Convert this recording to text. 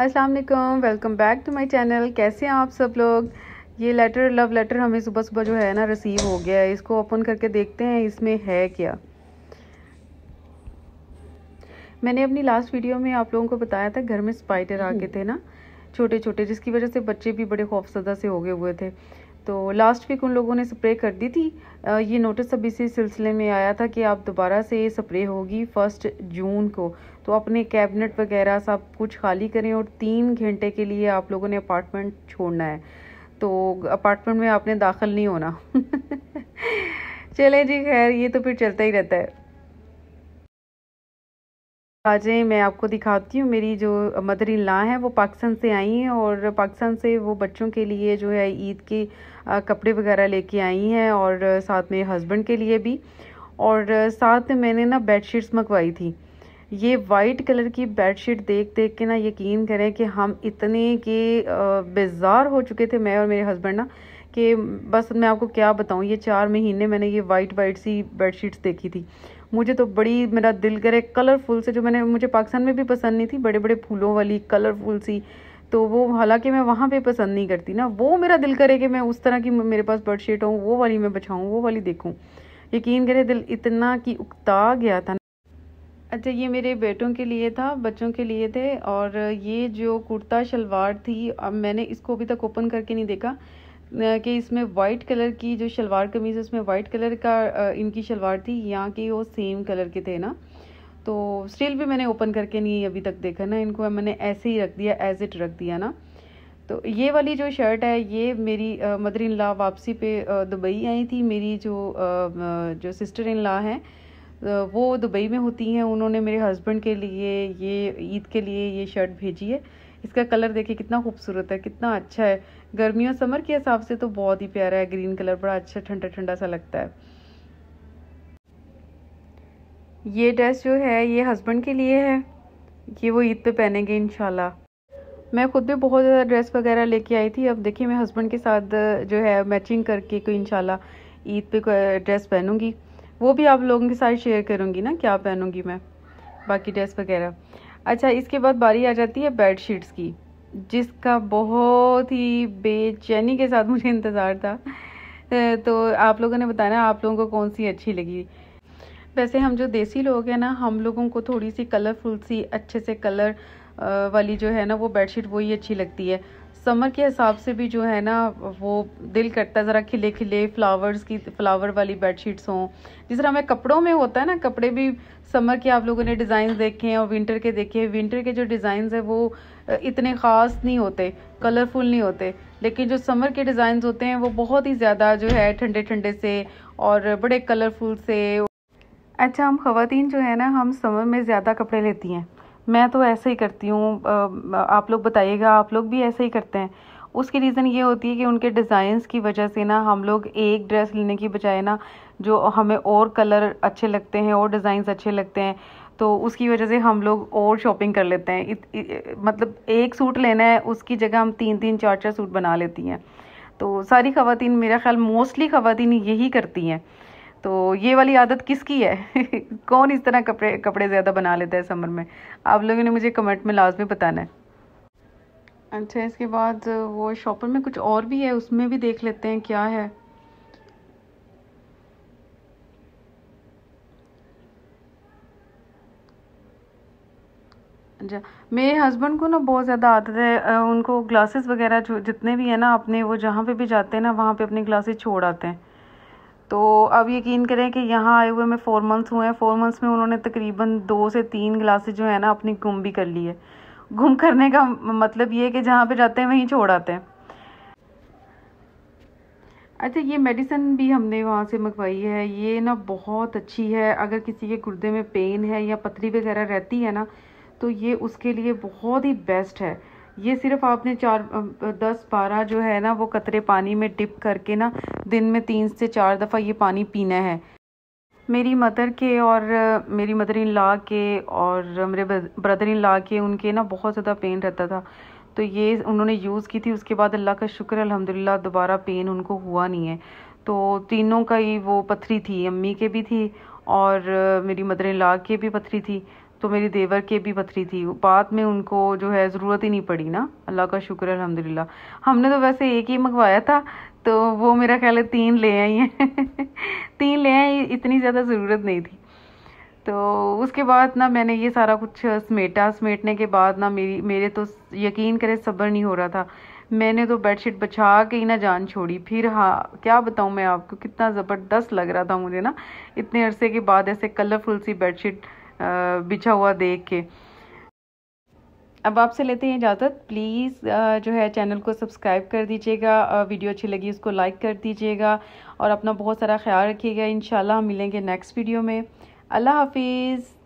अस्सलाम वालेकुम welcome back to my channel कैसे हैं आप सब लोग ये लेटर लव लेटर हमें सुबह सुबह जो है ना रिसीव हो गया है इसको ओपन करके देखते हैं इसमें है क्या मैंने अपनी लास्ट वीडियो में आप लोगों को बताया था घर में स्पाइडर आके हम्म। थे ना छोटे छोटे जिसकी वजह से बच्चे भी बड़े खौफसदा से हो गए हुए थे तो लास्ट वीक उन लोगों ने स्प्रे कर दी थी आ, ये नोटिस अब इसी सिलसिले में आया था कि आप दोबारा से ये स्प्रे होगी फ़र्स्ट जून को तो अपने कैबिनेट वगैरह सब कुछ खाली करें और तीन घंटे के लिए आप लोगों ने अपार्टमेंट छोड़ना है तो अपार्टमेंट में आपने दाखिल नहीं होना चले जी खैर ये तो फिर चलता ही रहता है आज मैं आपको दिखाती हूँ मेरी जो मदर इन ला हैं वो पाकिस्तान से आई हैं और पाकिस्तान से वो बच्चों के लिए जो है ईद के कपड़े वगैरह लेके आई हैं और साथ में हस्बैंड के लिए भी और साथ में मैंने ना बेड शीट्स मंगवाई थी ये वाइट कलर की बेड शीट देख देख के ना यकीन करें कि हम इतने के बेजार हो चुके थे मैं और मेरे हस्बैंड ना कि बस मैं आपको क्या बताऊँ ये चार महीने मैंने ये वाइट वाइट सी बेड शीट्स देखी थी मुझे तो बड़ी मेरा दिल करे कलरफुल से जो मैंने मुझे पाकिस्तान में भी पसंद नहीं थी बड़े बड़े फूलों वाली कलरफुल सी तो वो हालांकि मैं वहाँ पे पसंद नहीं करती ना वो मेरा दिल करे कि मैं उस तरह की मेरे पास बर्ड शीट हूँ वो वाली मैं बचाऊँ वो वाली देखूँ यकीन करे दिल इतना कि उकता गया था अच्छा ये मेरे बेटों के लिए था बच्चों के लिए थे और ये जो कुर्ता शलवार थी अब मैंने इसको अभी तक ओपन करके नहीं देखा कि इसमें वाइट कलर की जो शलवार कमीज़ है उसमें वाइट कलर का इनकी शलवार थी यहाँ की वो सेम कलर के थे ना तो स्टिल भी मैंने ओपन करके नहीं अभी तक देखा ना इनको मैंने ऐसे ही रख दिया एज इट रख दिया ना तो ये वाली जो शर्ट है ये मेरी मदर इन लॉ वापसी पे दुबई आई थी मेरी जो जो सिस्टर इन लॉ हैं वो दुबई में होती हैं उन्होंने मेरे हस्बैंड के लिए ये ईद के लिए ये शर्ट भेजी है इसका कलर देखिए कितना खूबसूरत है कितना अच्छा है गर्मियों समर के हिसाब से तो बहुत ही प्यारा है ग्रीन कलर बड़ा अच्छा ठंडा ठंडा सा लगता है ये ड्रेस जो है ये हस्बैंड के लिए है कि वो ईद पे पहनेंगे इन मैं खुद भी बहुत ज़्यादा ड्रेस वगैरह लेके आई थी अब देखिए मैं हस्बैंड के साथ जो है मैचिंग करके कोई इन ईद पे ड्रेस पहनूंगी वो भी आप लोगों के साथ शेयर करूँगी ना क्या पहनूँगी मैं बाकी ड्रेस वगैरह अच्छा इसके बाद बारी आ जाती है बेड शीट्स की जिसका बहुत ही बेचैनी के साथ मुझे इंतज़ार था तो आप लोगों ने बताया आप लोगों को कौन सी अच्छी लगी वैसे हम जो देसी लोग हैं ना हम लोगों को थोड़ी सी कलरफुल सी अच्छे से कलर वाली जो है ना वो बेडशीट वही अच्छी लगती है समर के हिसाब से भी जो है ना वो दिल करता है ज़रा खिले खिले फ्लावर्स की फ्लावर वाली बेडशीट्स हों जिस तरह हमें कपड़ों में होता है ना कपड़े भी समर के आप लोगों ने डिज़ाइन देखे हैं और विंटर के देखे हैं विंटर के जो डिज़ाइन है वो इतने ख़ास नहीं होते कलरफुल नहीं होते लेकिन जो समर के डिज़ाइन होते हैं वो बहुत ही ज़्यादा जो है ठंडे ठंडे से और बड़े कलरफुल से अच्छा हम खातन जो है ना हम समर में ज़्यादा कपड़े लेती हैं मैं तो ऐसे ही करती हूँ आप लोग बताइएगा आप लोग भी ऐसे ही करते हैं उसकी रीज़न ये होती है कि उनके डिज़ाइंस की वजह से ना हम लोग एक ड्रेस लेने की बजाय ना जो हमें और कलर अच्छे लगते हैं और डिज़ाइंस अच्छे लगते हैं तो उसकी वजह से हम लोग और शॉपिंग कर लेते हैं इत, इत, मतलब एक सूट लेना है उसकी जगह हम तीन तीन चार चार सूट बना लेती हैं तो सारी खातन मेरा ख्याल मोस्टली खातन यही करती हैं तो ये वाली आदत किसकी है कौन इस तरह कपड़े कपड़े ज़्यादा बना लेता है समर में आप लोगों ने मुझे कमेंट में लाजमी बताना है अच्छा इसके बाद वो शॉपर में कुछ और भी है उसमें भी देख लेते हैं क्या है अच्छा मेरे हस्बैंड को ना बहुत ज़्यादा आदत है उनको ग्लासेस वगैरह जितने भी है ना अपने वो जहाँ पे भी जाते हैं ना वहाँ पे अपने ग्लासेस छोड़ आते हैं तो अब यकीन करें कि यहाँ आए हुए मैं फ़ोर मंथ्स हुए हैं फ़ोर मंथ्स में उन्होंने तकरीबन दो से तीन ग्लासेज जो है ना अपनी गुम भी कर ली है गुम करने का मतलब ये है कि जहाँ पे जाते हैं वहीं छोड़ आते हैं अच्छा ये मेडिसिन भी हमने वहाँ से मंगवाई है ये ना बहुत अच्छी है अगर किसी के गुर्दे में पेन है या पथरी वगैरह रहती है ना तो ये उसके लिए बहुत ही बेस्ट है ये सिर्फ आपने चार दस बारह जो है ना वो कतरे पानी में डिप करके ना दिन में तीन से चार दफ़ा ये पानी पीना है मेरी मदर के और मेरी मदर इन ला के और मेरे ब्रदर इन ला के उनके ना बहुत ज़्यादा पेन रहता था तो ये उन्होंने यूज़ की थी उसके बाद अल्लाह का शुक्र अलहमदिल्ला दोबारा पेन उनको हुआ नहीं है तो तीनों का ही वो पथरी थी अम्मी के भी थी और मेरी मदर इन ला के भी पथरी थी तो मेरी देवर के भी पथरी थी बाद में उनको जो है ज़रूरत ही नहीं पड़ी ना अल्लाह का शुक्र अलहमदिल्ला हमने तो वैसे एक ही मंगवाया था तो वो मेरा ख्याल है तीन ले आई हैं तीन ले आई इतनी ज़्यादा ज़रूरत नहीं थी तो उसके बाद ना मैंने ये सारा कुछ समेटा समेटने के बाद ना मेरी मेरे तो यकीन करे सब्र नहीं हो रहा था मैंने तो बेडशीट बछा के ही ना जान छोड़ी फिर हाँ क्या बताऊँ मैं आपको कितना ज़बरदस्त लग रहा था मुझे ना इतने अरसे के बाद ऐसे कलरफुल सी बेडशीट बिछा हुआ देख के अब आपसे लेते हैं इजाज़त प्लीज़ जो है चैनल को सब्सक्राइब कर दीजिएगा वीडियो अच्छी लगी उसको लाइक कर दीजिएगा और अपना बहुत सारा ख्याल रखिएगा इन हम मिलेंगे नेक्स्ट वीडियो में अल्लाह हाफिज़